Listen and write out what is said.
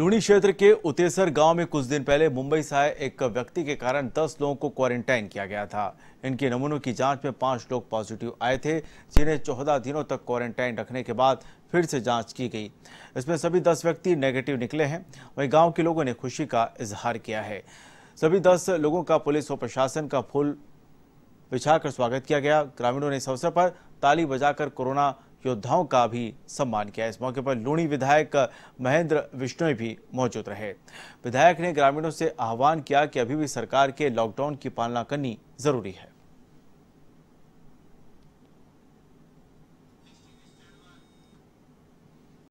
लूणी क्षेत्र के उतेसर गांव में कुछ दिन पहले मुंबई से आए एक व्यक्ति के कारण 10 लोगों को क्वारंटाइन किया गया था इनके नमूनों की जांच में पांच लोग पॉजिटिव आए थे जिन्हें चौदह दिनों तक क्वारंटाइन रखने के बाद फिर से जांच की गई इसमें सभी 10 व्यक्ति नेगेटिव निकले हैं वहीं गांव के लोगों ने खुशी का इजहार किया है सभी दस लोगों का पुलिस और प्रशासन का फूल बिछाकर स्वागत किया गया ग्रामीणों ने इस अवसर पर ताली बजाकर कोरोना योद्धाओं का भी सम्मान किया इस मौके पर लूणी विधायक महेंद्र विष्णोई भी मौजूद रहे विधायक ने ग्रामीणों से आह्वान किया कि अभी भी सरकार के लॉकडाउन की पालना करनी जरूरी है